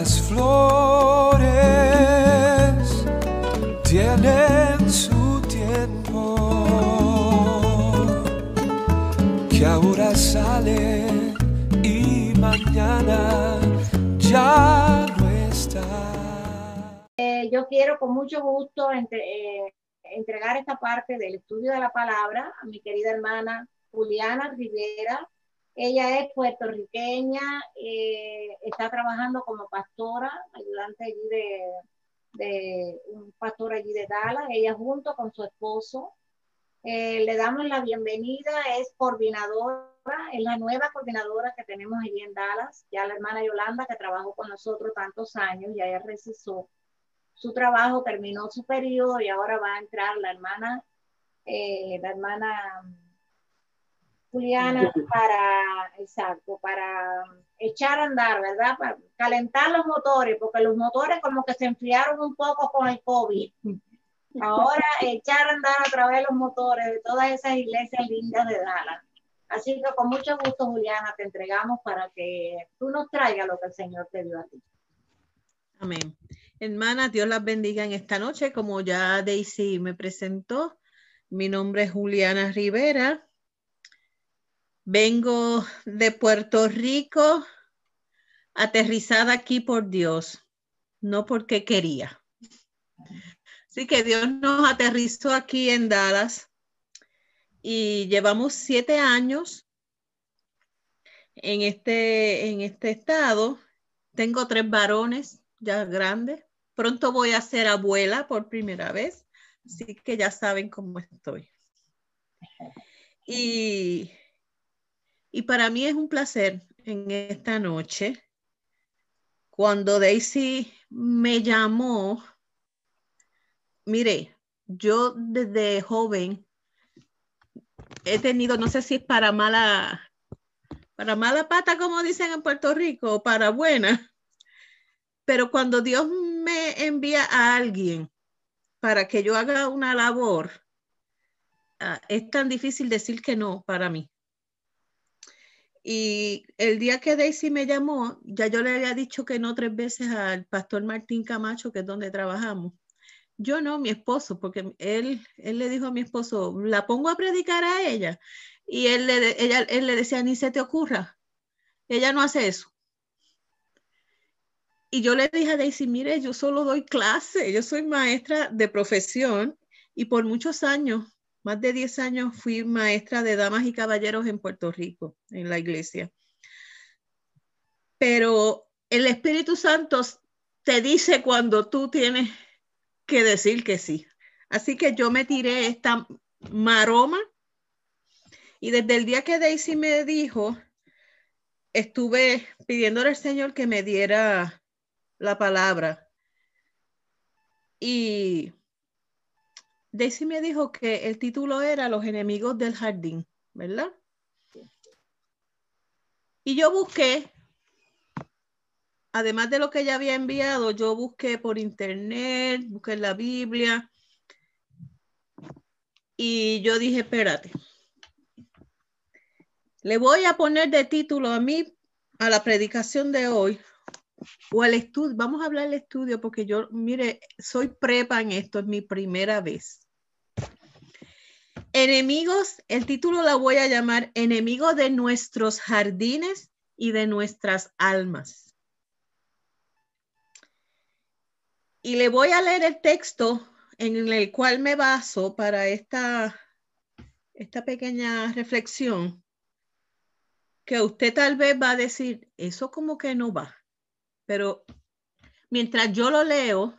las flores tienen su tiempo, que ahora sale y mañana ya no está. Eh, yo quiero con mucho gusto entre, eh, entregar esta parte del estudio de la palabra a mi querida hermana Juliana Rivera ella es puertorriqueña, eh, está trabajando como pastora, ayudante allí de, un pastor allí de Dallas, ella junto con su esposo. Eh, le damos la bienvenida, es coordinadora, es la nueva coordinadora que tenemos allí en Dallas, ya la hermana Yolanda que trabajó con nosotros tantos años, ya ella recesó su trabajo, terminó su periodo y ahora va a entrar la hermana, eh, la hermana Juliana, para, exacto, para echar a andar, ¿verdad? Para calentar los motores, porque los motores como que se enfriaron un poco con el COVID. Ahora echar a andar través de los motores de todas esas iglesias lindas de Dallas. Así que con mucho gusto, Juliana, te entregamos para que tú nos traigas lo que el Señor te dio a ti. Amén. Hermana, Dios las bendiga en esta noche. Como ya Daisy me presentó, mi nombre es Juliana Rivera. Vengo de Puerto Rico, aterrizada aquí por Dios, no porque quería. Así que Dios nos aterrizó aquí en Dallas y llevamos siete años en este, en este estado. Tengo tres varones ya grandes. Pronto voy a ser abuela por primera vez, así que ya saben cómo estoy. Y y para mí es un placer en esta noche. Cuando Daisy me llamó, mire, yo desde joven he tenido, no sé si es para mala, para mala pata, como dicen en Puerto Rico, o para buena, pero cuando Dios me envía a alguien para que yo haga una labor, ah, es tan difícil decir que no para mí. Y el día que Daisy me llamó, ya yo le había dicho que no tres veces al pastor Martín Camacho, que es donde trabajamos. Yo no, mi esposo, porque él, él le dijo a mi esposo, la pongo a predicar a ella. Y él le, ella, él le decía, ni se te ocurra, ella no hace eso. Y yo le dije a Daisy, mire, yo solo doy clase, yo soy maestra de profesión y por muchos años más de 10 años fui maestra de damas y caballeros en Puerto Rico, en la iglesia. Pero el Espíritu Santo te dice cuando tú tienes que decir que sí. Así que yo me tiré esta maroma y desde el día que Daisy me dijo, estuve pidiéndole al Señor que me diera la palabra. Y Daisy me dijo que el título era Los enemigos del jardín, ¿verdad? Y yo busqué, además de lo que ella había enviado, yo busqué por internet, busqué la Biblia. Y yo dije, espérate, le voy a poner de título a mí, a la predicación de hoy, o al estudio, vamos a hablar del estudio porque yo, mire, soy prepa en esto, es mi primera vez. Enemigos, el título la voy a llamar Enemigos de nuestros jardines y de nuestras almas. Y le voy a leer el texto en el cual me baso para esta, esta pequeña reflexión, que usted tal vez va a decir, eso como que no va pero mientras yo lo leo,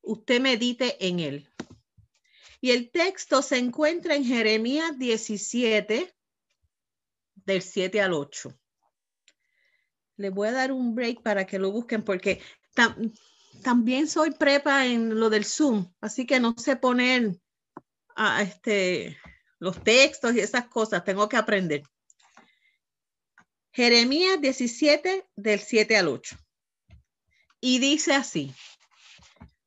usted medite en él. Y el texto se encuentra en Jeremías 17, del 7 al 8. Le voy a dar un break para que lo busquen porque también soy prepa en lo del Zoom, así que no sé poner a ah, este, los textos y esas cosas, tengo que aprender. Jeremías 17 del 7 al 8. Y dice así,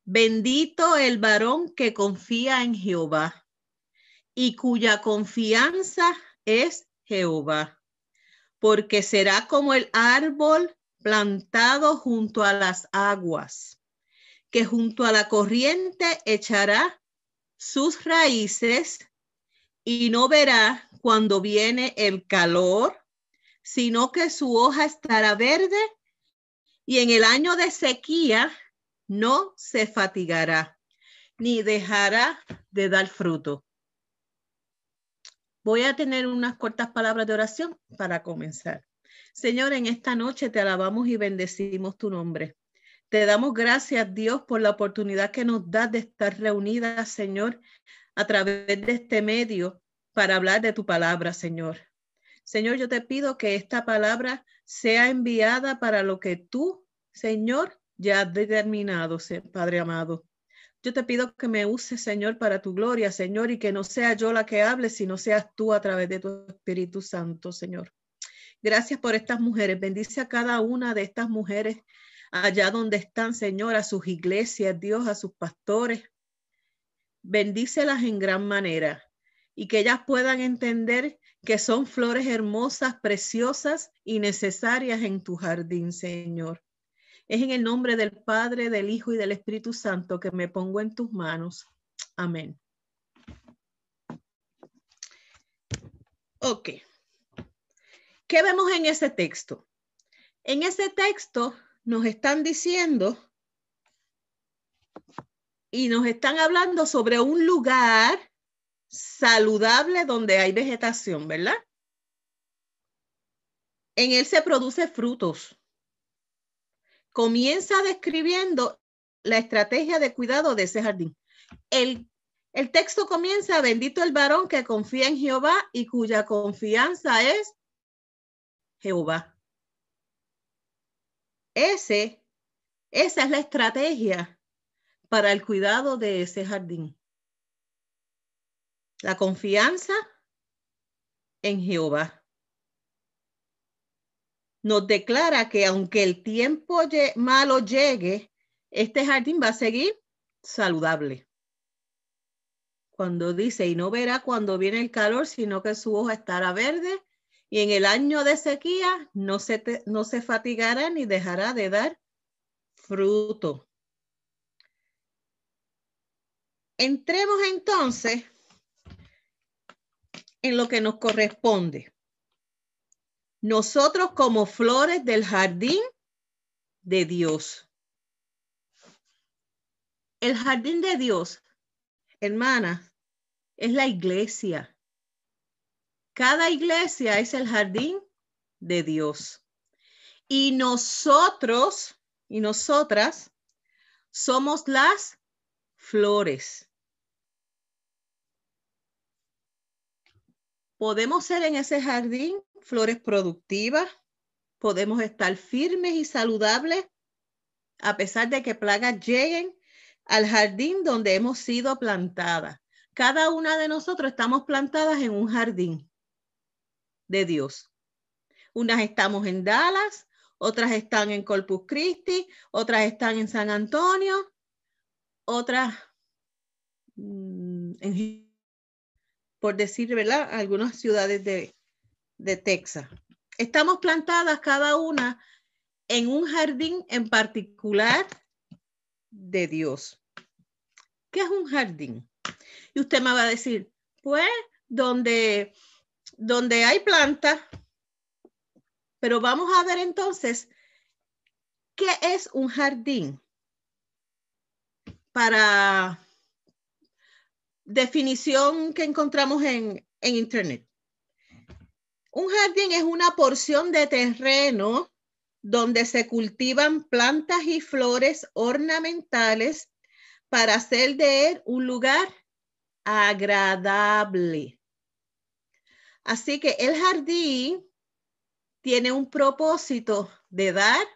bendito el varón que confía en Jehová y cuya confianza es Jehová, porque será como el árbol plantado junto a las aguas, que junto a la corriente echará sus raíces y no verá cuando viene el calor sino que su hoja estará verde y en el año de sequía no se fatigará ni dejará de dar fruto. Voy a tener unas cortas palabras de oración para comenzar. Señor, en esta noche te alabamos y bendecimos tu nombre. Te damos gracias, Dios, por la oportunidad que nos das de estar reunidas, Señor, a través de este medio para hablar de tu palabra, Señor. Señor, yo te pido que esta palabra sea enviada para lo que tú, Señor, ya has determinado, Padre amado. Yo te pido que me uses, Señor, para tu gloria, Señor, y que no sea yo la que hable, sino seas tú a través de tu Espíritu Santo, Señor. Gracias por estas mujeres. Bendice a cada una de estas mujeres allá donde están, Señor, a sus iglesias, Dios, a sus pastores. Bendícelas en gran manera y que ellas puedan entender que son flores hermosas, preciosas y necesarias en tu jardín, Señor. Es en el nombre del Padre, del Hijo y del Espíritu Santo que me pongo en tus manos. Amén. Ok. ¿Qué vemos en ese texto? En ese texto nos están diciendo y nos están hablando sobre un lugar saludable donde hay vegetación, ¿verdad? En él se produce frutos. Comienza describiendo la estrategia de cuidado de ese jardín. El, el texto comienza, bendito el varón que confía en Jehová y cuya confianza es Jehová. Ese, esa es la estrategia para el cuidado de ese jardín. La confianza en Jehová. Nos declara que aunque el tiempo malo llegue, este jardín va a seguir saludable. Cuando dice, y no verá cuando viene el calor, sino que su hoja estará verde, y en el año de sequía no se, no se fatigará ni dejará de dar fruto. Entremos entonces en lo que nos corresponde. Nosotros como flores del jardín de Dios. El jardín de Dios, hermana, es la iglesia. Cada iglesia es el jardín de Dios. Y nosotros y nosotras somos las flores. podemos ser en ese jardín flores productivas, podemos estar firmes y saludables a pesar de que plagas lleguen al jardín donde hemos sido plantadas. Cada una de nosotros estamos plantadas en un jardín de Dios. Unas estamos en Dallas, otras están en Corpus Christi, otras están en San Antonio, otras mm, en por decir, ¿verdad? Algunas ciudades de, Texas. Estamos plantadas cada una en un jardín en particular de Dios. ¿Qué es un jardín? Y usted me va a decir, pues, donde, donde hay plantas. Pero vamos a ver entonces, ¿qué es un jardín? Para definición que encontramos en, Internet. Un jardín es una porción de terreno donde se cultivan plantas y flores ornamentales para hacer de él un lugar agradable. Así que el jardín tiene un propósito de dar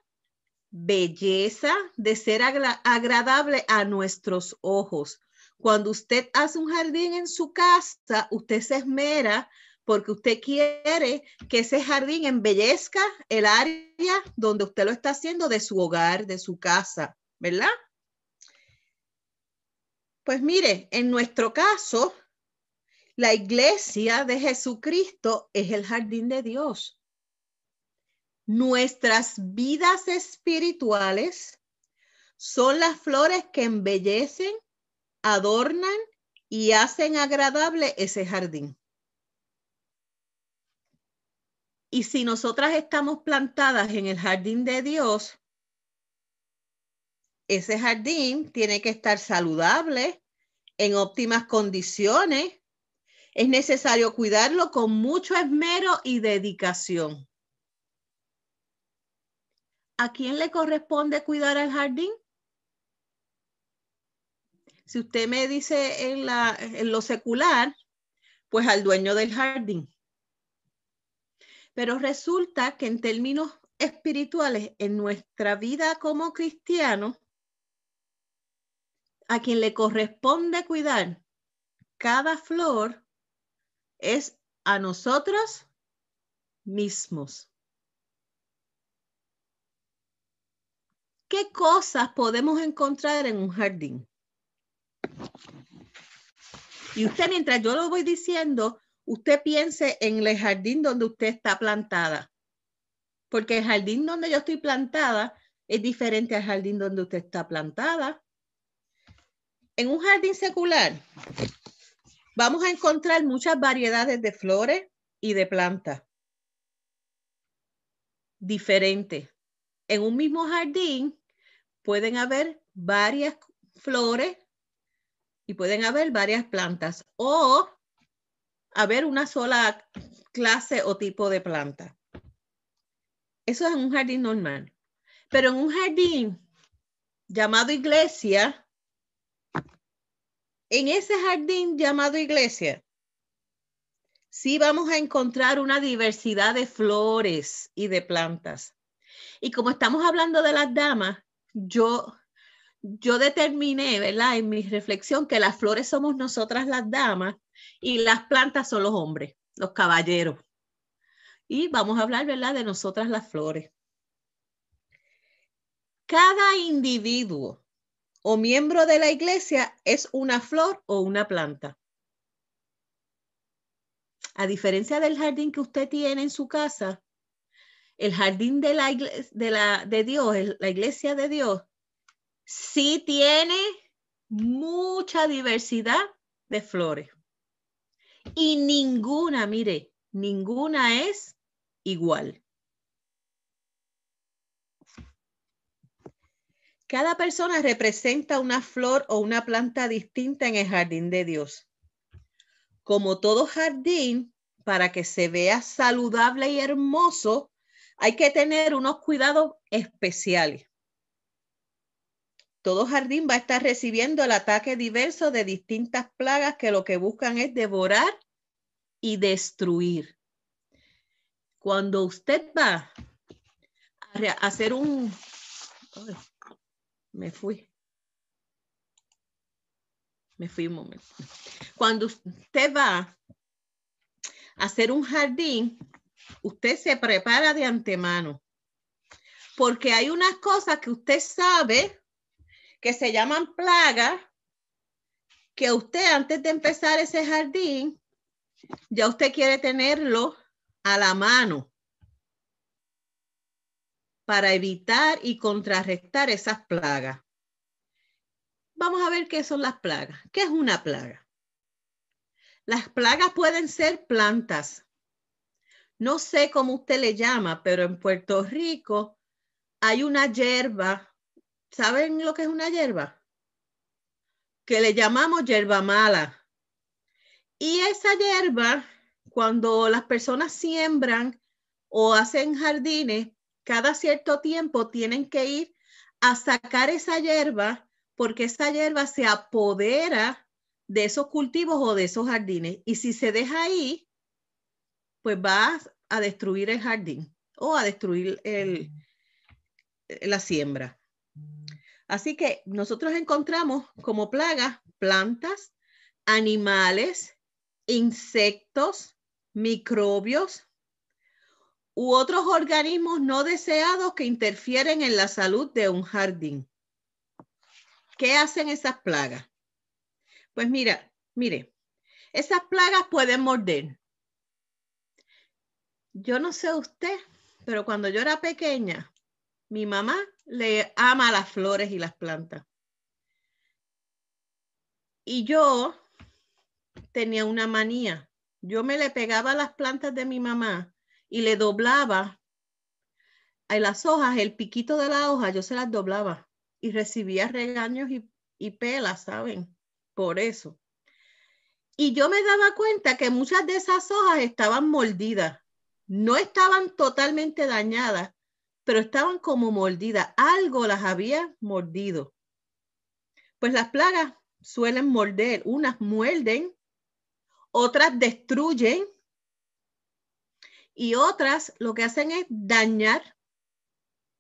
belleza, de ser agradable a nuestros ojos. Cuando usted hace un jardín en su casa, usted se esmera porque usted quiere que ese jardín embellezca el área donde usted lo está haciendo de su hogar, de su casa, ¿verdad? Pues mire, en nuestro caso, la iglesia de Jesucristo es el jardín de Dios. Nuestras vidas espirituales son las flores que embellecen adornan y hacen agradable ese jardín. Y si nosotras estamos plantadas en el jardín de Dios, ese jardín tiene que estar saludable, en óptimas condiciones. Es necesario cuidarlo con mucho esmero y dedicación. ¿A quién le corresponde cuidar el jardín? Si usted me dice en, lo secular, pues al dueño del jardín. Pero resulta que en términos espirituales, en nuestra vida como cristianos, a quien le corresponde cuidar cada flor es a nosotros mismos. ¿Qué cosas podemos encontrar en un jardín? Y usted, mientras yo lo voy diciendo, usted piense en el jardín donde usted está plantada. Porque el jardín donde yo estoy plantada es diferente al jardín donde usted está plantada. En un jardín secular vamos a encontrar muchas variedades de flores y de plantas diferentes. En un mismo jardín pueden haber varias flores y pueden haber varias plantas o haber una sola clase o tipo de planta. Eso es un jardín normal. Pero en un jardín llamado iglesia, en ese jardín llamado iglesia, sí vamos a encontrar una diversidad de flores y de plantas. Y como estamos hablando de las damas, yo yo determiné, ¿verdad? En mi reflexión que las flores somos nosotras las damas y las plantas son los hombres, los caballeros. Y vamos a hablar, ¿verdad? De nosotras las flores. Cada individuo o miembro de la iglesia es una flor o una planta. A diferencia del jardín que usted tiene en su casa, el jardín de la, de, de Dios, la iglesia de Dios, sí tiene mucha diversidad de flores. Y ninguna, mire, ninguna es igual. Cada persona representa una flor o una planta distinta en el jardín de Dios. Como todo jardín, para que se vea saludable y hermoso, hay que tener unos cuidados especiales. Todo jardín va a estar recibiendo el ataque diverso de distintas plagas que lo que buscan es devorar y destruir. Cuando usted va a hacer un... me fui. Me fui un momento. Cuando usted va a hacer un jardín, usted se prepara de antemano, porque hay unas cosas que usted sabe que se llaman plagas, que usted antes de empezar ese jardín, ya usted quiere tenerlo a la mano para evitar y contrarrestar esas plagas. Vamos a ver qué son las plagas. ¿Qué es una plaga? Las plagas pueden ser plantas. No sé cómo usted le llama, pero en Puerto Rico hay una hierba ¿Saben lo que es una hierba? Que le llamamos hierba mala. Y esa hierba, cuando las personas siembran o hacen jardines, cada cierto tiempo tienen que ir a sacar esa hierba porque esa hierba se apodera de esos cultivos o de esos jardines. Y si se deja ahí, pues va a destruir el jardín o a destruir el, la siembra. Así que nosotros encontramos como plagas plantas, animales, insectos, microbios u otros organismos no deseados que interfieren en la salud de un jardín. ¿Qué hacen esas plagas? Pues mira, mire, esas plagas pueden morder. Yo no sé usted, pero cuando yo era pequeña, mi mamá le ama las flores y las plantas. Y yo tenía una manía. Yo me le pegaba las plantas de mi mamá y le doblaba a las hojas, el piquito de la hoja, yo se las doblaba y recibía regaños y, y pelas, ¿saben? Por eso. Y yo me daba cuenta que muchas de esas hojas estaban mordidas, no estaban totalmente dañadas, pero estaban como mordidas. Algo las había mordido. Pues las plagas suelen morder. Unas muerden, otras destruyen y otras lo que hacen es dañar,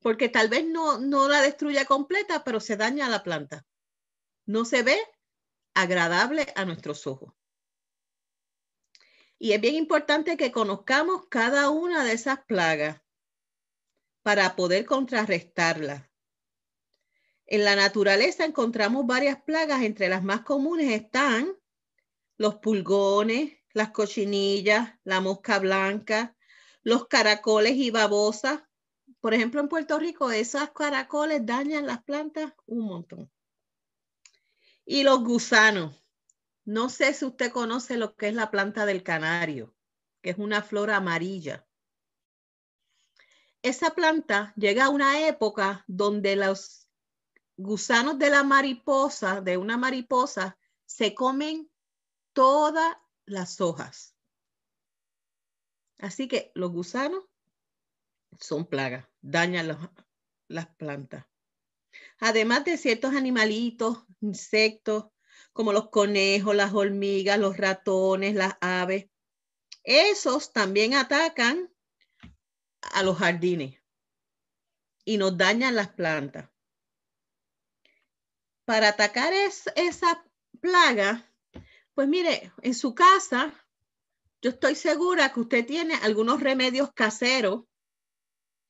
porque tal vez no, no la destruya completa, pero se daña la planta. No se ve agradable a nuestros ojos. Y es bien importante que conozcamos cada una de esas plagas para poder contrarrestarla. En la naturaleza encontramos varias plagas, entre las más comunes están los pulgones, las cochinillas, la mosca blanca, los caracoles y babosas. Por ejemplo, en Puerto Rico, esos caracoles dañan las plantas un montón. Y los gusanos. No sé si usted conoce lo que es la planta del canario, que es una flor amarilla esa planta llega a una época donde los gusanos de la mariposa, de una mariposa, se comen todas las hojas. Así que los gusanos son plagas, dañan las plantas. Además de ciertos animalitos, insectos, como los conejos, las hormigas, los ratones, las aves, esos también atacan a los jardines y nos dañan las plantas. Para atacar esa plaga, pues mire, en su casa, yo estoy segura que usted tiene algunos remedios caseros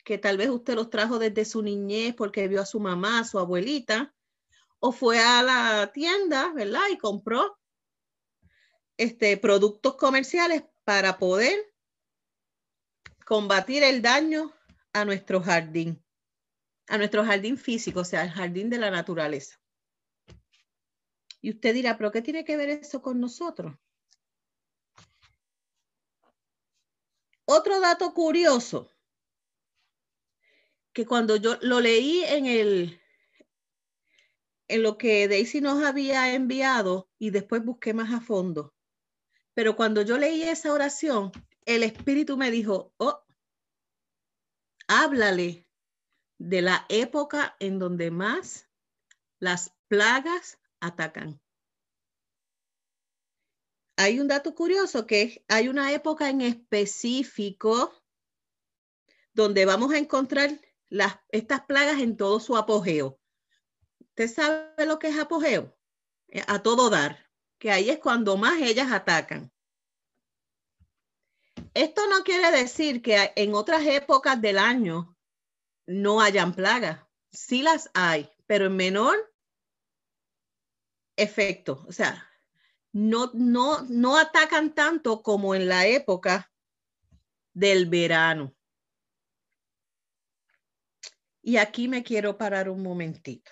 que tal vez usted los trajo desde su niñez porque vio a su mamá, a su abuelita, o fue a la tienda, ¿verdad? Y compró este, productos comerciales para poder combatir el daño a nuestro jardín, a nuestro jardín físico, o sea, el jardín de la naturaleza. Y usted dirá, pero ¿qué tiene que ver eso con nosotros? Otro dato curioso, que cuando yo lo leí en el en lo que Daisy nos había enviado y después busqué más a fondo. Pero cuando yo leí esa oración, el Espíritu me dijo, oh, háblale de la época en donde más las plagas atacan. Hay un dato curioso que hay una época en específico donde vamos a encontrar las, estas plagas en todo su apogeo. ¿Usted sabe lo que es apogeo? Eh, a todo dar, que ahí es cuando más ellas atacan. Esto no quiere decir que en otras épocas del año no hayan plagas. Sí las hay, pero en menor efecto. O sea, no, no, no atacan tanto como en la época del verano. Y aquí me quiero parar un momentito.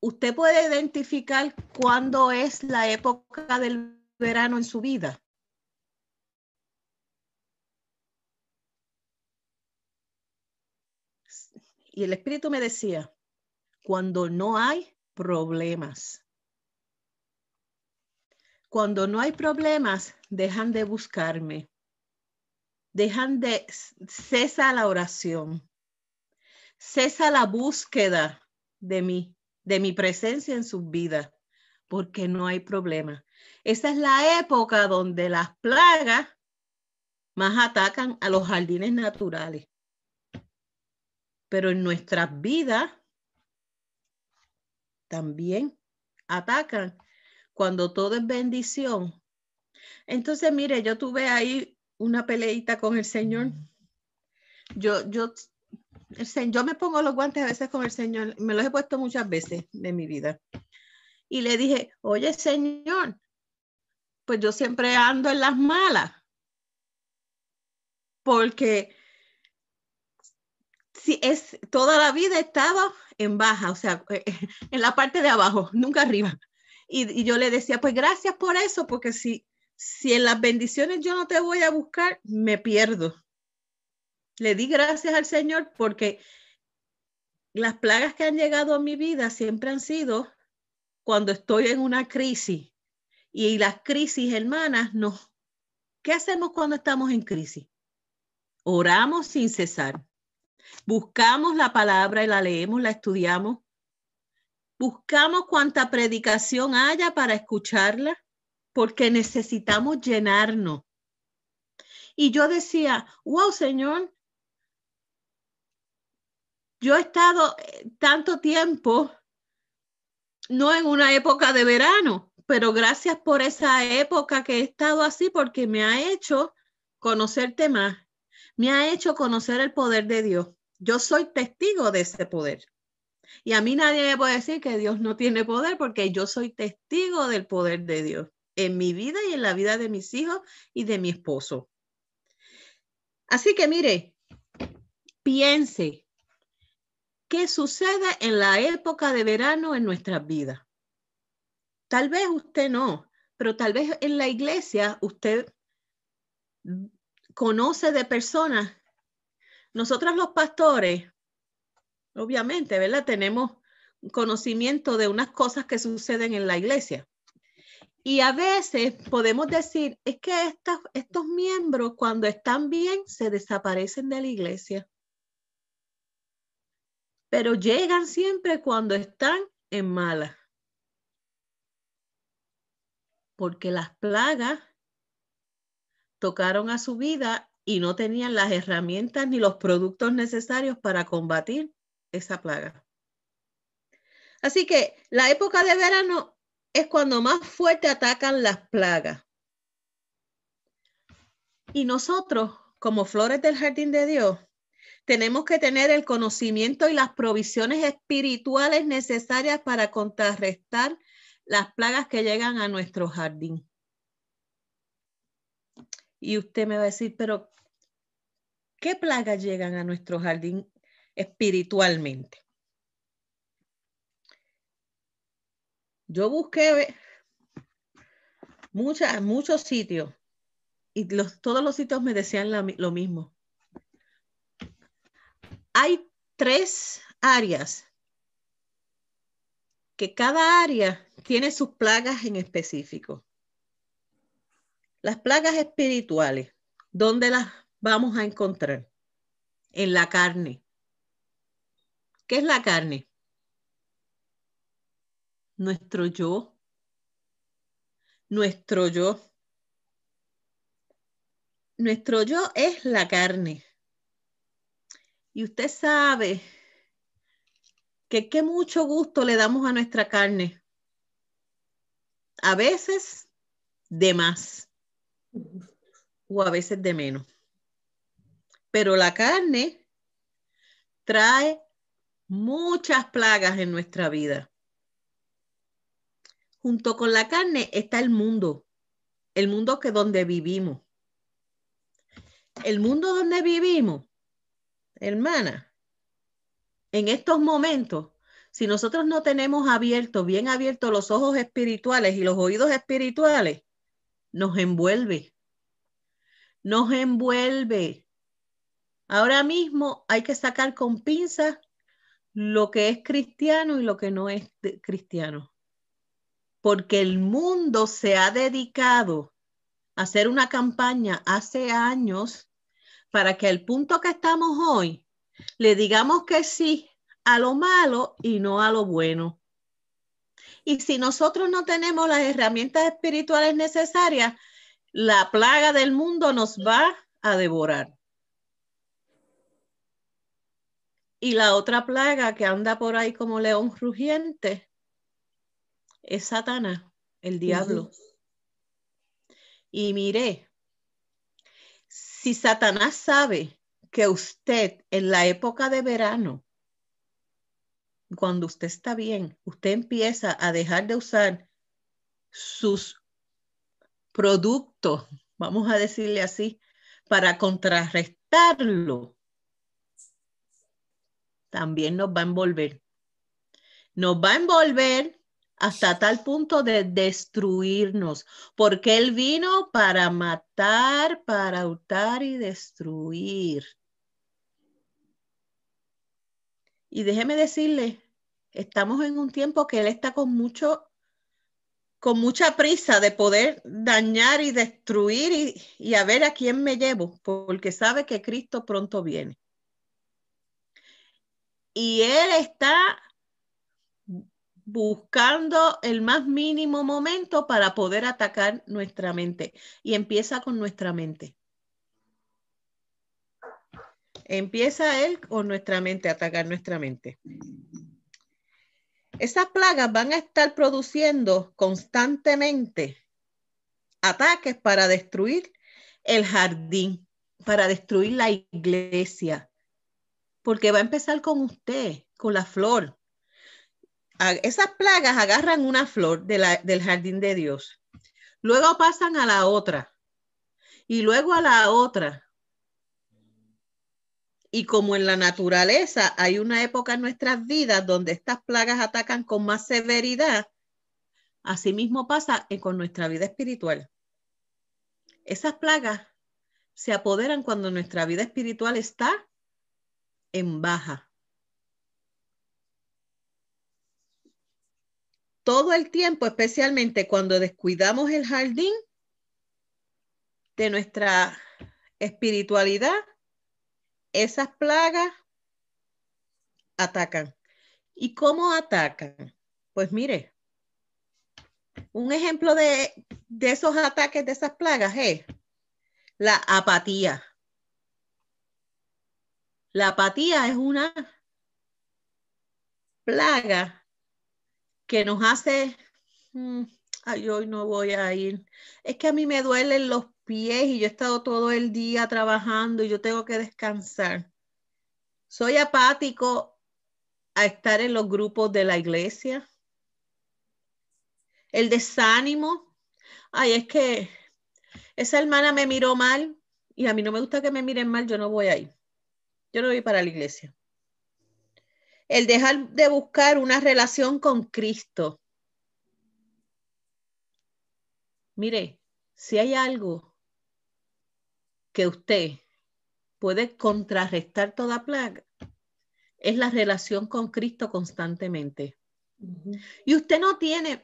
Usted puede identificar cuándo es la época del verano en su vida. Y el Espíritu me decía, cuando no hay problemas. Cuando no hay problemas, dejan de buscarme. Dejan de, cesa la oración. Cesa la búsqueda de mí, de mi presencia en su vida porque no hay problema. Esa es la época donde las plagas más atacan a los jardines naturales. Pero en nuestras vidas también atacan cuando todo es bendición. Entonces, mire, yo tuve ahí una peleita con el Señor. Yo, yo, el Señor, me pongo los guantes a veces con el Señor, me los he puesto muchas veces de mi vida. Y le dije, oye, Señor, pues yo siempre ando en las malas. Porque si es, toda la vida estaba en baja, o sea, eh, eh, en la parte de abajo, nunca arriba. Y, yo le decía, pues gracias por eso, porque si, si en las bendiciones yo no te voy a buscar, me pierdo. Le di gracias al Señor porque las plagas que han llegado a mi vida siempre han sido cuando estoy en una crisis y las crisis, hermanas, nos... ¿Qué hacemos cuando estamos en crisis? Oramos sin cesar. Buscamos la palabra y la leemos, la estudiamos. Buscamos cuánta predicación haya para escucharla, porque necesitamos llenarnos. Y yo decía, wow, Señor, yo he estado eh, tanto tiempo, no en una época de verano, pero gracias por esa época que he estado así porque me ha hecho conocerte más, me ha hecho conocer el poder de Dios. Yo soy testigo de ese poder. Y a mí nadie me puede decir que Dios no tiene poder porque yo soy testigo del poder de Dios en mi vida y en la vida de mis hijos y de mi esposo. Así que mire, piense, ¿qué sucede en la época de verano en nuestras vidas? Tal vez usted no, pero tal vez en la iglesia usted conoce de personas. Nosotros los pastores, obviamente, ¿verdad? Tenemos conocimiento de unas cosas que suceden en la iglesia. Y a veces podemos decir, es que estos, estos miembros cuando están bien se desaparecen de la iglesia. Pero llegan siempre cuando están en mala porque las plagas tocaron a su vida y no tenían las herramientas ni los productos necesarios para combatir esa plaga. Así que la época de verano es cuando más fuerte atacan las plagas. Y nosotros, como flores del jardín de Dios, tenemos que tener el conocimiento y las provisiones espirituales necesarias para contrarrestar las plagas que llegan a nuestro jardín. Y usted me va a decir, pero ¿qué plagas llegan a nuestro jardín espiritualmente? Yo busqué eh, muchas, muchos sitios y todos los sitios me decían lo mismo. Hay tres áreas que cada área tiene sus plagas en específico. Las plagas espirituales, ¿dónde las vamos a encontrar? En la carne. ¿Qué es la carne? Nuestro yo. Nuestro yo. Nuestro yo es la carne. Y usted sabe que qué mucho gusto le damos a nuestra carne. A veces de más o a veces de menos. Pero la carne trae muchas plagas en nuestra vida. Junto con la carne está el mundo, el mundo que donde vivimos. El mundo donde vivimos, hermana, en estos momentos, si nosotros no tenemos abiertos, bien abiertos los ojos espirituales y los oídos espirituales, nos envuelve. Nos envuelve. Ahora mismo hay que sacar con pinzas lo que es cristiano y lo que no es cristiano. Porque el mundo se ha dedicado a hacer una campaña hace años para que el punto que estamos hoy, le digamos que sí a lo malo y no a lo bueno. Y si nosotros no tenemos las herramientas espirituales necesarias, la plaga del mundo nos va a devorar. Y la otra plaga que anda por ahí como león rugiente es Satanás, el diablo. Y mire, si Satanás sabe que usted en la época de verano, cuando usted está bien, usted empieza a dejar de usar sus productos, vamos a decirle así, para contrarrestarlo, también nos va a envolver. Nos va a envolver hasta tal punto de destruirnos, porque Él vino para matar, para hurtar y destruir. Y déjeme decirle, estamos en un tiempo que él está con mucho con mucha prisa de poder dañar y destruir y, y, a ver a quién me llevo, porque sabe que Cristo pronto viene. Y Él está buscando el más mínimo momento para poder atacar nuestra mente. Y empieza con nuestra mente. ¿Empieza él con nuestra mente, a atacar nuestra mente? Esas plagas van a estar produciendo constantemente ataques para destruir el jardín, para destruir la iglesia, porque va a empezar con usted, con la flor. Esas plagas agarran una flor del jardín de Dios, luego pasan a la otra, y luego a la otra, y como en la naturaleza hay una época en nuestras vidas donde estas plagas atacan con más severidad, así mismo pasa con nuestra vida espiritual. Esas plagas se apoderan cuando nuestra vida espiritual está en baja. Todo el tiempo, especialmente cuando descuidamos el jardín de nuestra espiritualidad, esas plagas atacan. ¿Y cómo atacan? Pues mire, un ejemplo de, esos ataques, de esas plagas, es la apatía. La apatía es una plaga que nos hace, mm, ay, hoy no voy a ir, es que a mí me duelen los pies y yo he estado todo el día trabajando y yo tengo que descansar. Soy apático a estar en los grupos de la iglesia. El desánimo. Ay, es que esa hermana me miró mal y a mí no me gusta que me miren mal, yo no voy ahí. Yo no voy para la iglesia. El dejar de buscar una relación con Cristo. Mire, si hay algo que usted puede contrarrestar toda plaga es la relación con Cristo constantemente. Y usted no tiene,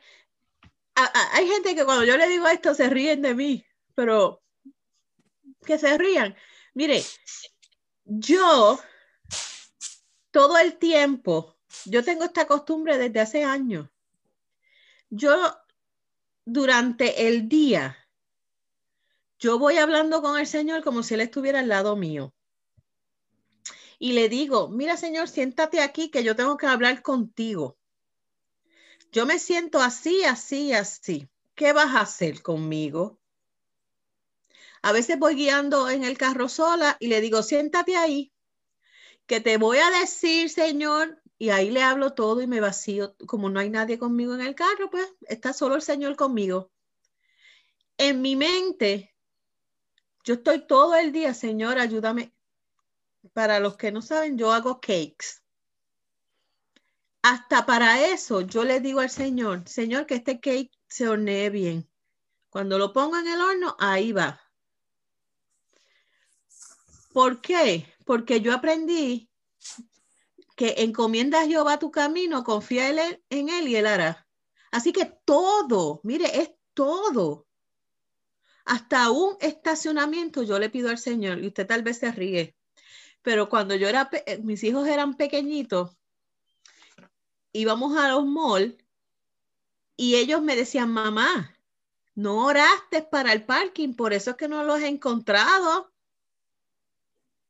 hay gente que cuando yo le digo esto se ríen de mí, pero que se rían. Mire, yo todo el tiempo, yo tengo esta costumbre desde hace años. Yo durante el día, yo voy hablando con el Señor como si Él estuviera al lado mío. Y le digo, mira Señor, siéntate aquí que yo tengo que hablar contigo. Yo me siento así, así, así. ¿Qué vas a hacer conmigo? A veces voy guiando en el carro sola y le digo, siéntate ahí, que te voy a decir, Señor, y ahí le hablo todo y me vacío. Como no hay nadie conmigo en el carro, pues está solo el Señor conmigo. En mi mente yo estoy todo el día, Señor, ayúdame. Para los que no saben, yo hago cakes. Hasta para eso, yo le digo al Señor, Señor, que este cake se hornee bien. Cuando lo pongo en el horno, ahí va. ¿Por qué? Porque yo aprendí que encomienda a Jehová tu camino, confía en él, en él y él hará. Así que todo, mire, es todo. Hasta un estacionamiento yo le pido al Señor, y usted tal vez se ríe, pero cuando yo era, eh, mis hijos eran pequeñitos, íbamos a los malls y ellos me decían, mamá, no oraste para el parking, por eso es que no los he encontrado.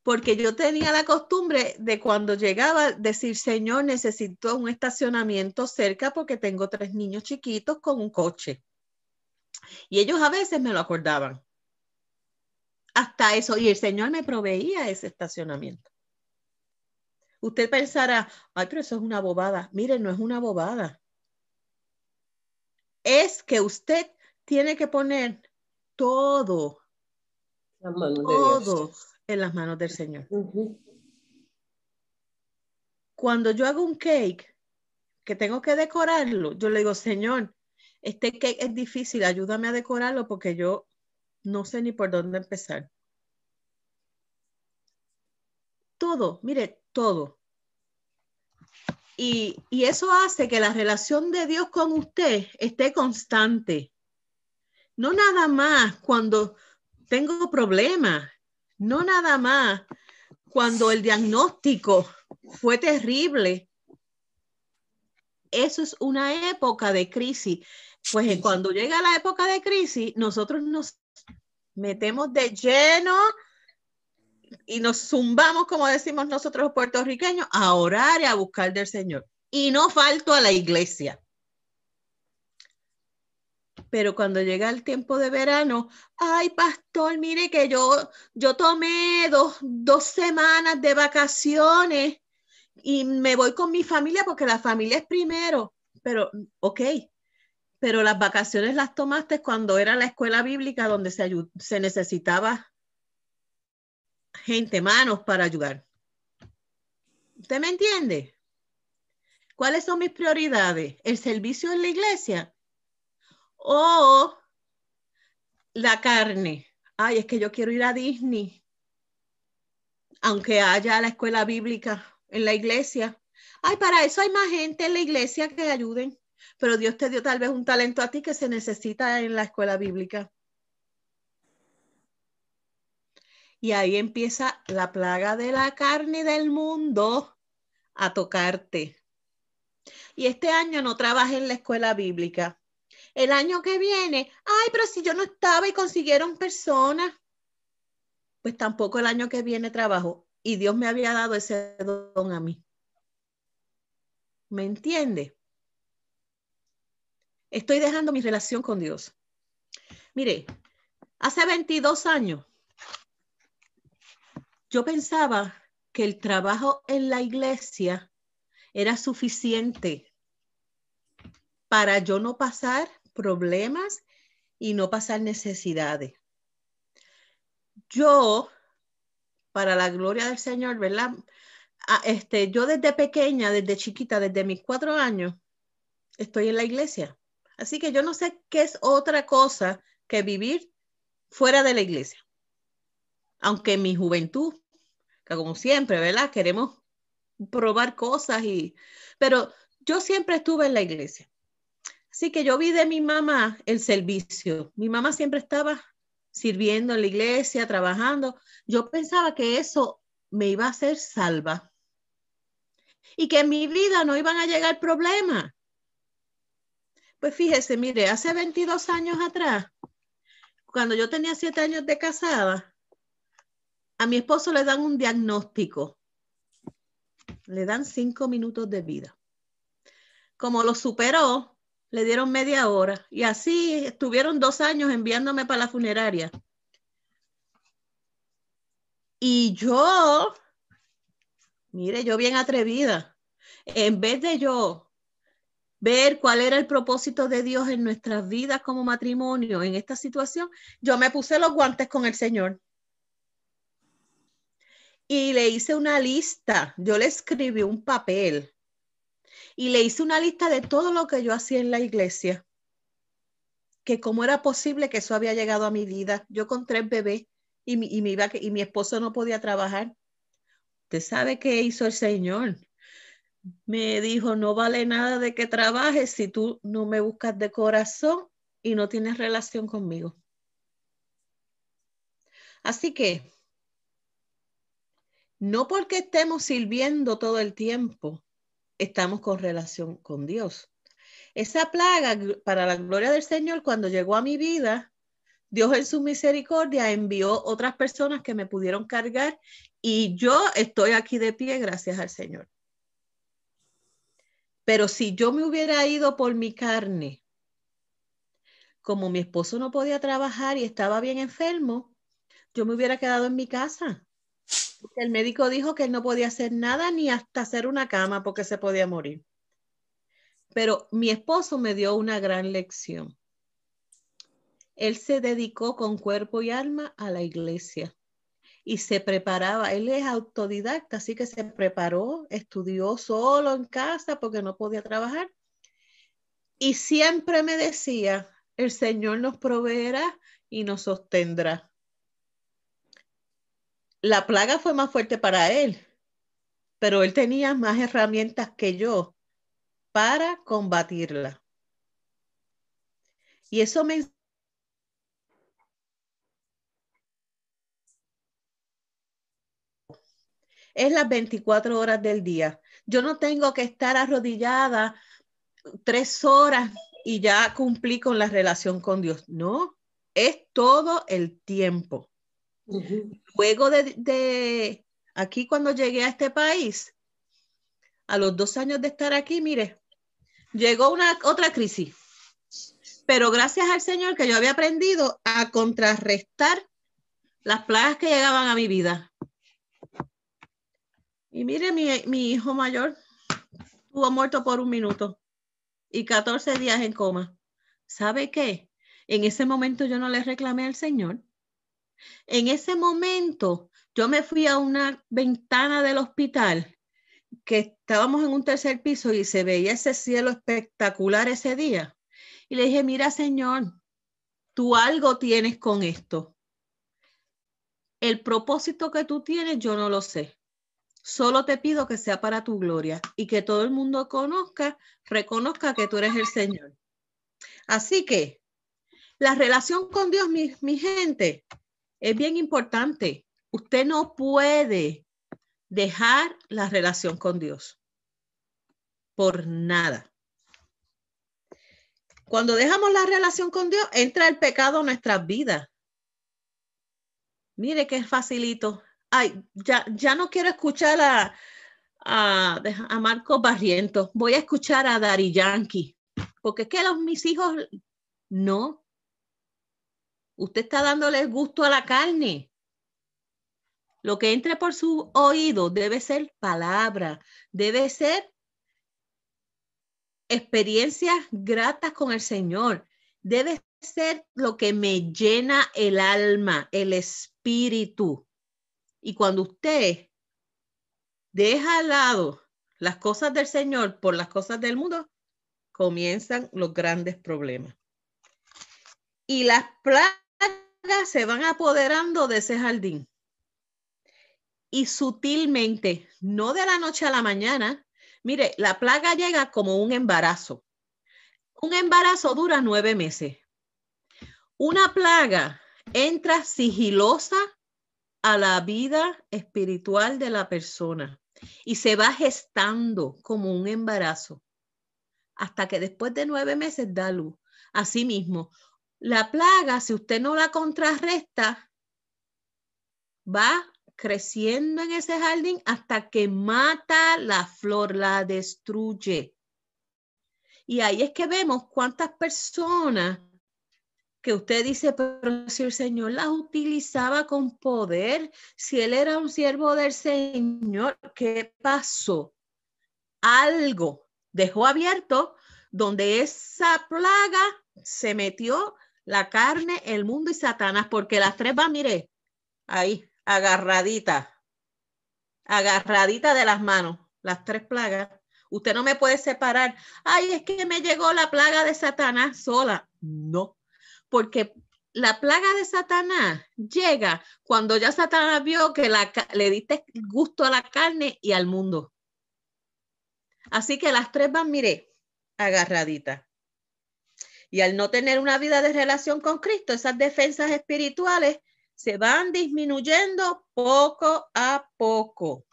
Porque yo tenía la costumbre de cuando llegaba decir, Señor, necesito un estacionamiento cerca porque tengo tres niños chiquitos con un coche. Y ellos a veces me lo acordaban. Hasta eso. Y el Señor me proveía ese estacionamiento. Usted pensará, ay, pero eso es una bobada. Miren, no es una bobada. Es que usted tiene que poner todo, todo en las manos del Señor. Cuando yo hago un cake que tengo que decorarlo, yo le digo, Señor, este cake es difícil, ayúdame a decorarlo porque yo no sé ni por dónde empezar. Todo, mire, todo. Y, y, eso hace que la relación de Dios con usted esté constante. No nada más cuando tengo problemas, no nada más cuando el diagnóstico fue terrible. Eso es una época de crisis. Pues eh, cuando llega la época de crisis, nosotros nos metemos de lleno y nos zumbamos, como decimos nosotros puertorriqueños, a orar y a buscar del Señor. Y no falto a la iglesia. Pero cuando llega el tiempo de verano, ay, pastor, mire que yo, yo tomé dos, dos semanas de vacaciones y me voy con mi familia porque la familia es primero. Pero, ok, pero las vacaciones las tomaste cuando era la escuela bíblica donde se, se necesitaba gente, manos para ayudar. ¿Usted me entiende? ¿Cuáles son mis prioridades? ¿El servicio en la iglesia? ¿O la carne? Ay, es que yo quiero ir a Disney, aunque haya la escuela bíblica en la iglesia. Ay, para eso hay más gente en la iglesia que ayuden pero Dios te dio tal vez un talento a ti que se necesita en la escuela bíblica. Y ahí empieza la plaga de la carne del mundo a tocarte. Y este año no trabajé en la escuela bíblica. El año que viene, ay, pero si yo no estaba y consiguieron personas, pues tampoco el año que viene trabajo. Y Dios me había dado ese don a mí. ¿Me entiende? Estoy dejando mi relación con Dios. Mire, hace 22 años yo pensaba que el trabajo en la iglesia era suficiente para yo no pasar problemas y no pasar necesidades. Yo, para la gloria del Señor, ¿verdad? Ah, este, yo desde pequeña, desde chiquita, desde mis cuatro años, estoy en la iglesia. Así que yo no sé qué es otra cosa que vivir fuera de la iglesia. Aunque mi juventud, como siempre, ¿verdad? Queremos probar cosas y... Pero yo siempre estuve en la iglesia. Así que yo vi de mi mamá el servicio. Mi mamá siempre estaba sirviendo en la iglesia, trabajando. Yo pensaba que eso me iba a hacer salva. Y que en mi vida no iban a llegar problemas. Pues fíjese, mire, hace 22 años atrás, cuando yo tenía 7 años de casada, a mi esposo le dan un diagnóstico. Le dan 5 minutos de vida. Como lo superó, le dieron media hora y así estuvieron dos años enviándome para la funeraria. Y yo, mire, yo bien atrevida, en vez de yo ver cuál era el propósito de Dios en nuestras vidas como matrimonio, en esta situación, yo me puse los guantes con el Señor. Y le hice una lista, yo le escribí un papel y le hice una lista de todo lo que yo hacía en la iglesia, que cómo era posible que eso había llegado a mi vida. Yo con tres bebés y mi, y y mi esposo no podía trabajar. Usted sabe qué hizo el Señor me dijo, no vale nada de que trabajes si tú no me buscas de corazón y no tienes relación conmigo. Así que, no porque estemos sirviendo todo el tiempo, estamos con relación con Dios. Esa plaga, para la gloria del Señor, cuando llegó a mi vida, Dios en su misericordia envió otras personas que me pudieron cargar y yo estoy aquí de pie gracias al Señor. Pero si yo me hubiera ido por mi carne, como mi esposo no podía trabajar y estaba bien enfermo, yo me hubiera quedado en mi casa. el médico dijo que él no podía hacer nada ni hasta hacer una cama porque se podía morir. Pero mi esposo me dio una gran lección. Él se dedicó con cuerpo y alma a la iglesia y se preparaba. Él es autodidacta, así que se preparó, estudió solo en casa porque no podía trabajar. Y siempre me decía, el Señor nos proveerá y nos sostendrá. La plaga fue más fuerte para él, pero él tenía más herramientas que yo para combatirla. Y eso me es las 24 horas del día. Yo no tengo que estar arrodillada tres horas y ya cumplí con la relación con Dios. No, es todo el tiempo. Luego de, de, aquí cuando llegué a este país, a los dos años de estar aquí, mire, llegó una otra crisis. Pero gracias al Señor que yo había aprendido a contrarrestar las plagas que llegaban a mi vida. Y mire, mi, hijo mayor estuvo muerto por un minuto y 14 días en coma. ¿Sabe qué? En ese momento yo no le reclamé al Señor. En ese momento yo me fui a una ventana del hospital que estábamos en un tercer piso y se veía ese cielo espectacular ese día. Y le dije, mira Señor, tú algo tienes con esto. El propósito que tú tienes, yo no lo sé. Solo te pido que sea para tu gloria y que todo el mundo conozca, reconozca que tú eres el Señor. Así que la relación con Dios, mi, gente, es bien importante. Usted no puede dejar la relación con Dios por nada. Cuando dejamos la relación con Dios, entra el pecado en nuestras vidas. Mire qué facilito ay, ya, ya no quiero escuchar a, a, Marco Barrientos, voy a escuchar a Dari Yankee, porque es que los, mis hijos, no. Usted está dándole gusto a la carne. Lo que entre por su oído debe ser palabra, debe ser experiencias gratas con el Señor. Debe ser lo que me llena el alma, el espíritu. Y cuando usted deja al lado las cosas del Señor por las cosas del mundo, comienzan los grandes problemas. Y las plagas se van apoderando de ese jardín. Y sutilmente, no de la noche a la mañana, mire, la plaga llega como un embarazo. Un embarazo dura nueve meses. Una plaga entra sigilosa a la vida espiritual de la persona y se va gestando como un embarazo hasta que después de nueve meses da luz. Asimismo, la plaga, si usted no la contrarresta, va creciendo en ese jardín hasta que mata la flor, la destruye. Y ahí es que vemos cuántas personas que usted dice, pero si el Señor las utilizaba con poder, si él era un siervo del Señor, ¿qué pasó? Algo dejó abierto donde esa plaga se metió la carne, el mundo y Satanás, porque las tres van, mire, ahí, agarradita, agarradita de las manos, las tres plagas. Usted no me puede separar. Ay, es que me llegó la plaga de Satanás sola. No, porque la plaga de Satanás llega cuando ya Satanás vio que le diste gusto a la carne y al mundo. Así que las tres van, mire, agarraditas. Y al no tener una vida de relación con Cristo, esas defensas espirituales se van disminuyendo poco a poco.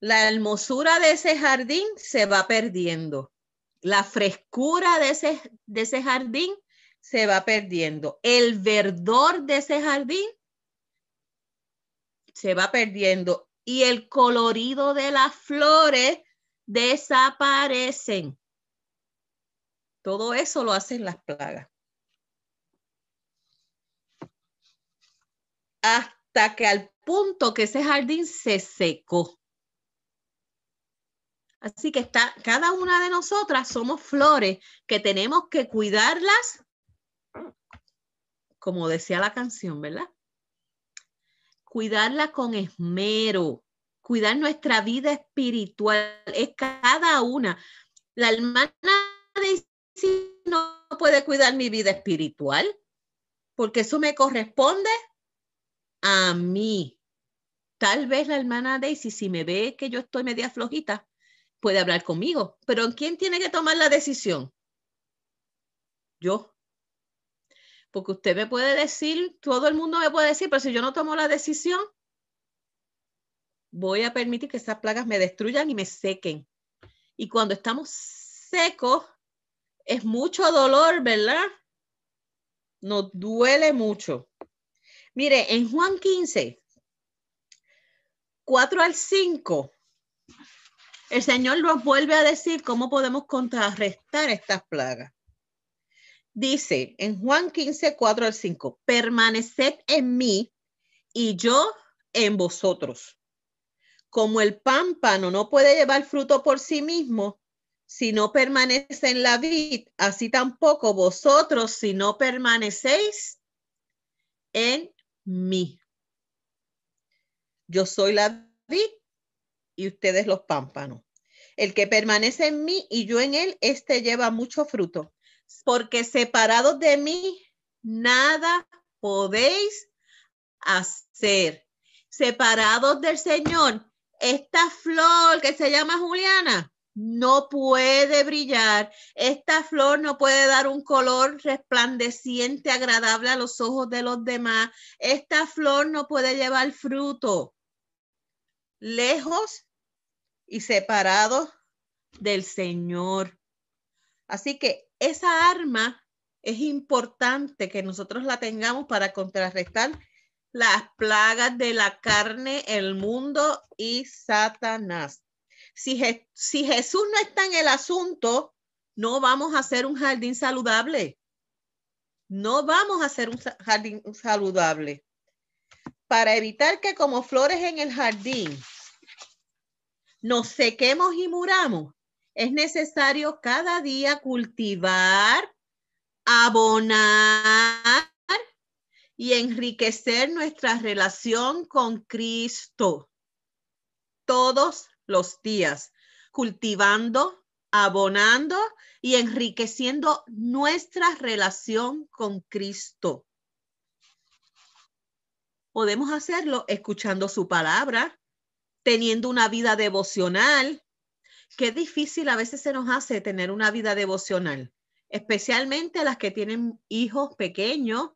La hermosura de ese jardín se va perdiendo. La frescura de ese, de ese jardín se va perdiendo. El verdor de ese jardín se va perdiendo y el colorido de las flores desaparecen. Todo eso lo hacen las plagas. Hasta que al punto que ese jardín se secó. Así que está, cada una de nosotras somos flores que tenemos que cuidarlas como decía la canción, ¿verdad? Cuidarla con esmero, cuidar nuestra vida espiritual, es cada una. La hermana de no puede cuidar mi vida espiritual, porque eso me corresponde a mí. Tal vez la hermana Daisy, si me ve que yo estoy media flojita, puede hablar conmigo, pero ¿quién tiene que tomar la decisión? Yo. Porque usted me puede decir, todo el mundo me puede decir, pero si yo no tomo la decisión, voy a permitir que esas plagas me destruyan y me sequen. Y cuando estamos secos, es mucho dolor, ¿verdad? Nos duele mucho. Mire, en Juan 15, 4 al 5, el Señor nos vuelve a decir cómo podemos contrarrestar estas plagas dice en Juan 15, 4 al 5, permaneced en mí y yo en vosotros. Como el pámpano no puede llevar fruto por sí mismo, si no permanece en la vid, así tampoco vosotros si no permanecéis en mí. Yo soy la vid y ustedes los pámpanos. El que permanece en mí y yo en él, éste lleva mucho fruto porque separados de mí, nada podéis hacer. Separados del Señor, esta flor que se llama Juliana no puede brillar, esta flor no puede dar un color resplandeciente, agradable a los ojos de los demás, esta flor no puede llevar fruto. Lejos y separados del Señor. Así que esa arma es importante que nosotros la tengamos para contrarrestar las plagas de la carne, el mundo y Satanás. Si, Jesús no está en el asunto, no vamos a hacer un jardín saludable. No vamos a hacer un jardín saludable. Para evitar que como flores en el jardín nos sequemos y muramos, es necesario cada día cultivar, abonar y enriquecer nuestra relación con Cristo todos los días, cultivando, abonando y enriqueciendo nuestra relación con Cristo. Podemos hacerlo escuchando su palabra, teniendo una vida devocional, qué difícil a veces se nos hace tener una vida devocional, especialmente las que tienen hijos pequeños,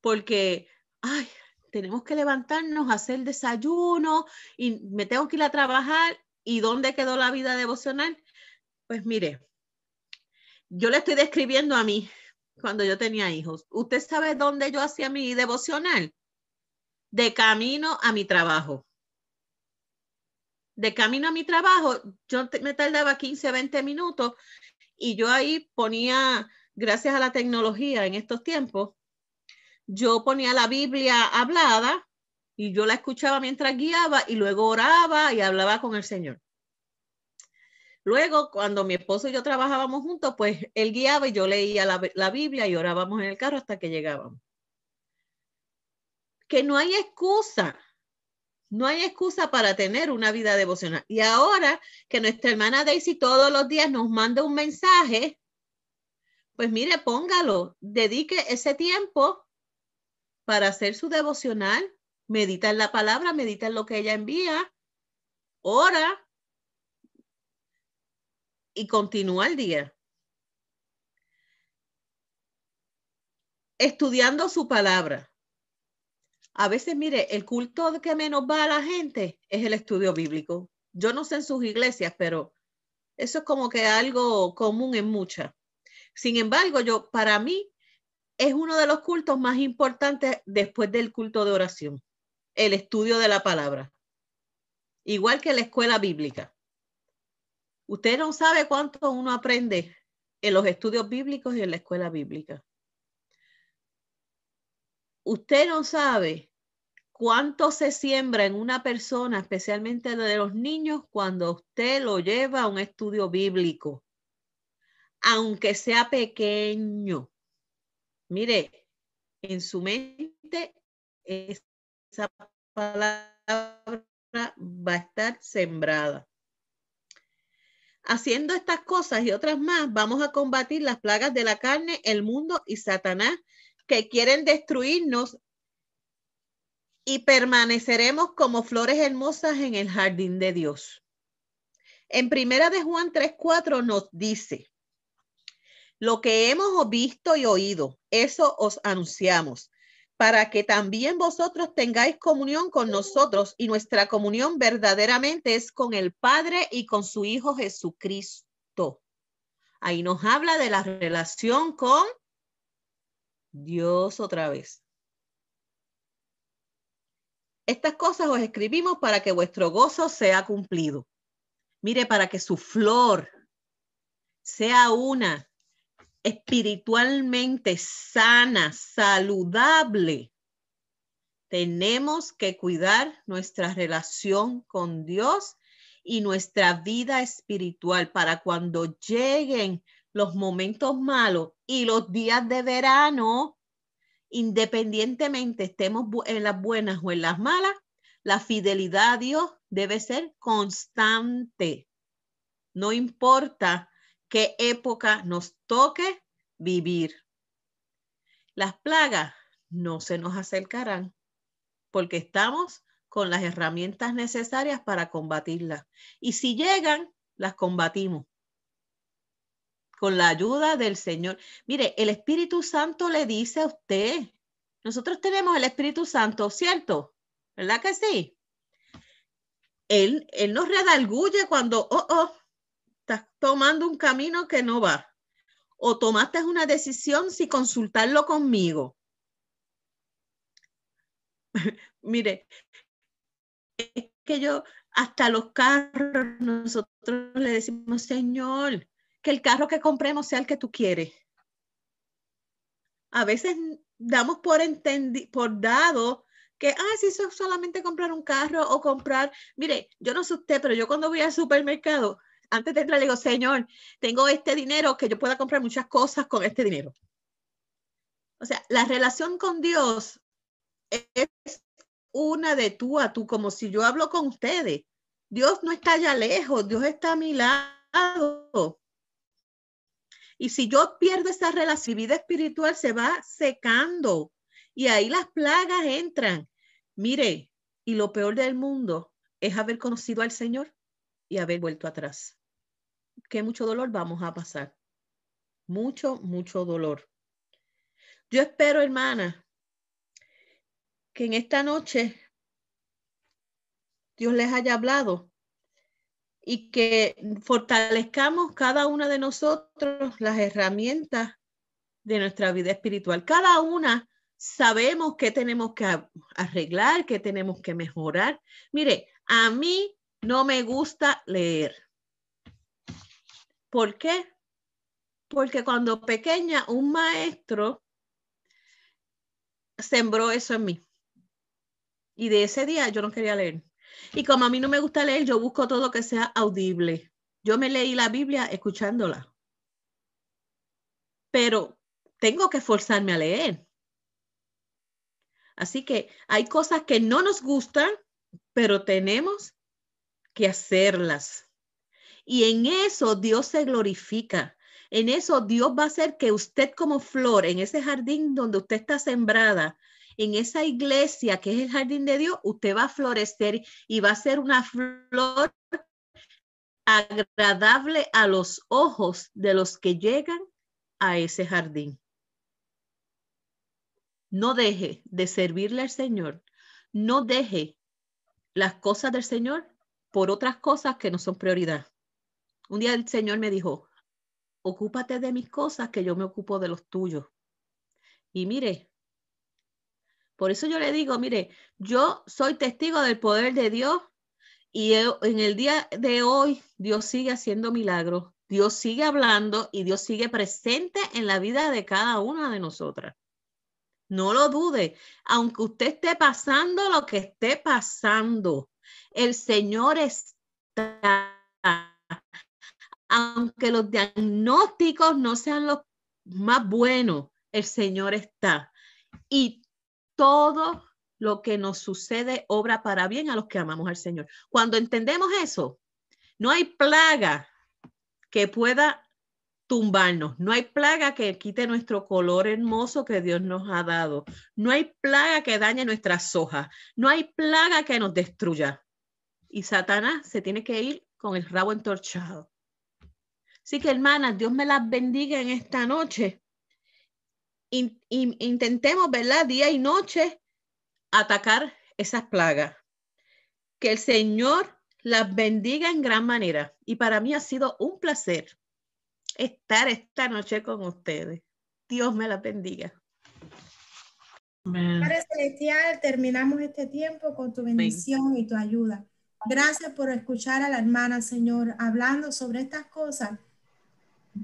porque, ay, tenemos que levantarnos, hacer desayuno y me tengo que ir a trabajar. ¿Y dónde quedó la vida devocional? Pues mire, yo le estoy describiendo a mí cuando yo tenía hijos. ¿Usted sabe dónde yo hacía mi devocional? De camino a mi trabajo de camino a mi trabajo, yo me tardaba 15, 20 minutos y yo ahí ponía, gracias a la tecnología en estos tiempos, yo ponía la Biblia hablada y yo la escuchaba mientras guiaba y luego oraba y hablaba con el Señor. Luego, cuando mi esposo y yo trabajábamos juntos, pues él guiaba y yo leía la, Biblia y orábamos en el carro hasta que llegábamos. Que no hay excusa no hay excusa para tener una vida devocional. Y ahora que nuestra hermana Daisy todos los días nos manda un mensaje, pues mire, póngalo, dedique ese tiempo para hacer su devocional, medita en la palabra, medita en lo que ella envía, ora y continúa el día. Estudiando su palabra. A veces, mire, el culto que menos va a la gente es el estudio bíblico. Yo no sé en sus iglesias, pero eso es como que algo común en muchas. Sin embargo, yo para mí es uno de los cultos más importantes después del culto de oración, el estudio de la palabra. Igual que la escuela bíblica. Usted no sabe cuánto uno aprende en los estudios bíblicos y en la escuela bíblica. Usted no sabe cuánto se siembra en una persona, especialmente de los niños, cuando usted lo lleva a un estudio bíblico, aunque sea pequeño. Mire, en su mente esa palabra va a estar sembrada. Haciendo estas cosas y otras más, vamos a combatir las plagas de la carne, el mundo y Satanás, que quieren destruirnos y permaneceremos como flores hermosas en el jardín de Dios. En primera de Juan 3:4 nos dice, lo que hemos visto y oído, eso os anunciamos, para que también vosotros tengáis comunión con nosotros y nuestra comunión verdaderamente es con el Padre y con su Hijo Jesucristo. Ahí nos habla de la relación con Dios otra vez. Estas cosas os escribimos para que vuestro gozo sea cumplido. Mire, para que su flor sea una espiritualmente sana, saludable. Tenemos que cuidar nuestra relación con Dios y nuestra vida espiritual para cuando lleguen los momentos malos, y los días de verano, independientemente estemos en las buenas o en las malas, la fidelidad a Dios debe ser constante. No importa qué época nos toque vivir. Las plagas no se nos acercarán porque estamos con las herramientas necesarias para combatirlas. Y si llegan, las combatimos con la ayuda del Señor. Mire, el Espíritu Santo le dice a usted, nosotros tenemos el Espíritu Santo, ¿cierto? ¿Verdad que sí? Él, nos redalgulle cuando, oh, oh, estás tomando un camino que no va. O tomaste una decisión sin consultarlo conmigo. Mire, es que yo, hasta los carros, nosotros le decimos, Señor, que el carro que compremos sea el que tú quieres. A veces damos por, por dado que, ah, si eso es solamente comprar un carro o comprar, mire, yo no sé usted, pero yo cuando voy al supermercado, antes de entrar le digo, señor, tengo este dinero que yo pueda comprar muchas cosas con este dinero. O sea, la relación con Dios es una de tú a tú, como si yo hablo con ustedes. Dios no está allá lejos, Dios está a mi lado. Y si yo pierdo esa relación, mi vida espiritual se va secando y ahí las plagas entran. Mire, y lo peor del mundo es haber conocido al Señor y haber vuelto atrás. Qué mucho dolor vamos a pasar. Mucho, mucho dolor. Yo espero, hermana, que en esta noche Dios les haya hablado y que fortalezcamos cada una de nosotros las herramientas de nuestra vida espiritual. Cada una sabemos qué tenemos que arreglar, qué tenemos que mejorar. Mire, a mí no me gusta leer. ¿Por qué? Porque cuando pequeña un maestro sembró eso en mí. Y de ese día yo no quería leer. Y como a mí no me gusta leer, yo busco todo que sea audible. Yo me leí la Biblia escuchándola. Pero tengo que forzarme a leer. Así que hay cosas que no nos gustan, pero tenemos que hacerlas. Y en eso Dios se glorifica. En eso Dios va a hacer que usted como flor en ese jardín donde usted está sembrada, en esa iglesia que es el jardín de Dios, usted va a florecer y va a ser una flor agradable a los ojos de los que llegan a ese jardín. No deje de servirle al Señor. No deje las cosas del Señor por otras cosas que no son prioridad. Un día el Señor me dijo, ocúpate de mis cosas que yo me ocupo de los tuyos. Y mire, por eso yo le digo, mire, yo soy testigo del poder de Dios y e, en el día de hoy Dios sigue haciendo milagros, Dios sigue hablando y Dios sigue presente en la vida de cada una de nosotras. No lo dude, aunque usted esté pasando lo que esté pasando, el Señor está. Aunque los diagnósticos no sean los más buenos, el Señor está. Y todo lo que nos sucede obra para bien a los que amamos al Señor. Cuando entendemos eso, no hay plaga que pueda tumbarnos, no hay plaga que quite nuestro color hermoso que Dios nos ha dado, no hay plaga que dañe nuestras hojas, no hay plaga que nos destruya. Y Satanás se tiene que ir con el rabo entorchado. Así que hermanas, Dios me las bendiga en esta noche intentemos, ¿verdad? Día y noche atacar esas plagas. Que el Señor las bendiga en gran manera. Y para mí ha sido un placer estar esta noche con ustedes. Dios me las bendiga. Padre Celestial, terminamos este tiempo con tu bendición y tu ayuda. Gracias por escuchar a la hermana, Señor, hablando sobre estas cosas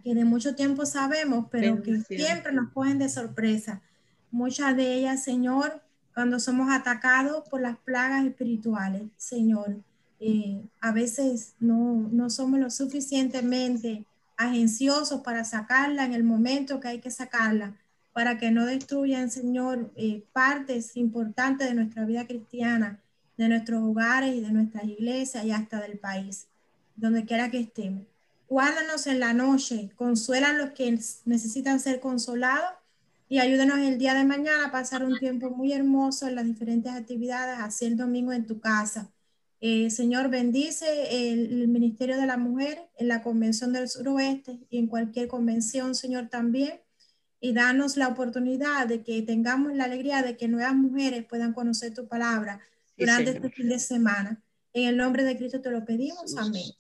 que de mucho tiempo sabemos, pero que siempre nos cogen de sorpresa. Muchas de ellas, Señor, cuando somos atacados por las plagas espirituales, Señor. Eh, a veces no, no somos lo suficientemente agenciosos para sacarla en el momento que hay que sacarla, para que no destruyan, Señor, eh, partes importantes de nuestra vida cristiana, de nuestros hogares y de nuestras iglesias y hasta del país, donde quiera que estemos. Guárdanos en la noche, consuela a los que necesitan ser consolados y ayúdanos el día de mañana a pasar un tiempo muy hermoso en las diferentes actividades, así el domingo en tu casa. Eh, Señor, bendice el, Ministerio de la Mujer en la Convención del Suroeste y en cualquier convención, Señor, también. Y danos la oportunidad de que tengamos la alegría de que nuevas mujeres puedan conocer tu palabra durante este fin de semana. En el nombre de Cristo te lo pedimos. Amén.